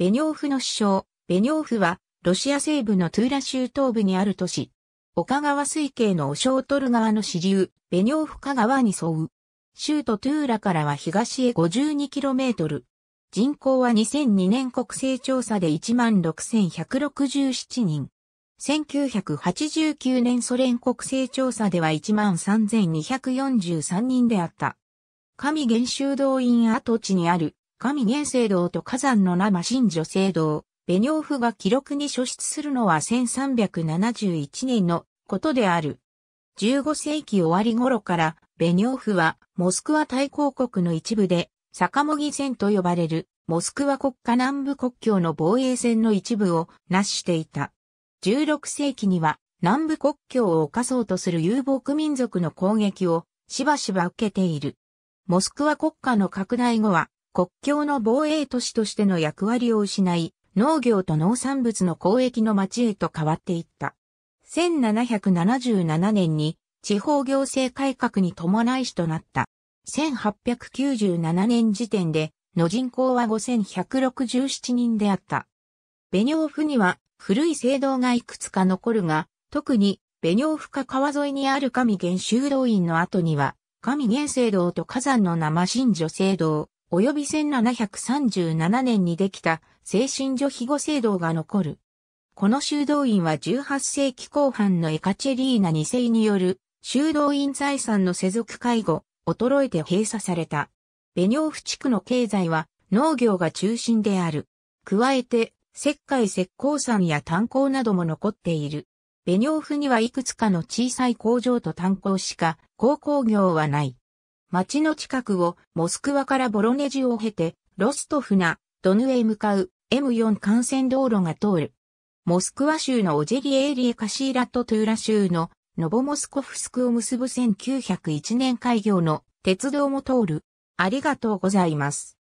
ベニョーフの首相、ベニョーフは、ロシア西部のトゥーラ州東部にある都市、岡川水系のオショートル川の支流、ベニョーフカ川に沿う。州都トゥーラからは東へ 52km。人口は2002年国勢調査で16,167人。1989年ソ連国勢調査では13,243人であった。神原修道院跡地にある神芸聖堂と火山の生神女聖堂、ベニョーフが記録に書出するのは1371年のことである。15世紀終わり頃からベニョーフはモスクワ大公国の一部で坂もぎ線と呼ばれるモスクワ国家南部国境の防衛線の一部を成していた。16世紀には南部国境を犯そうとする遊牧民族の攻撃をしばしば受けている。モスクワ国家の拡大後は国境の防衛都市としての役割を失い、農業と農産物の交易の町へと変わっていった。1777年に地方行政改革に伴い市となった。1897年時点での人口は5167人であった。ベニョーフには古い聖堂がいくつか残るが、特にベニョーフか川沿いにある神元修道院の後には、神元聖堂と火山の生神女聖堂、及び1737年にできた精神女庇護制度が残る。この修道院は18世紀後半のエカチェリーナ2世による修道院財産の世俗介護、衰えて閉鎖された。ベニョーフ地区の経済は農業が中心である。加えて、石灰石膏山や炭鉱なども残っている。ベニョーフにはいくつかの小さい工場と炭鉱しか、鉱工業はない。町の近くをモスクワからボロネジを経て、ロストフナ、ドヌへ向かう M4 幹線道路が通る。モスクワ州のオジェリエーリエカシーラとトゥーラ州のノボモスコフスクを結ぶ1901年開業の鉄道も通る。ありがとうございます。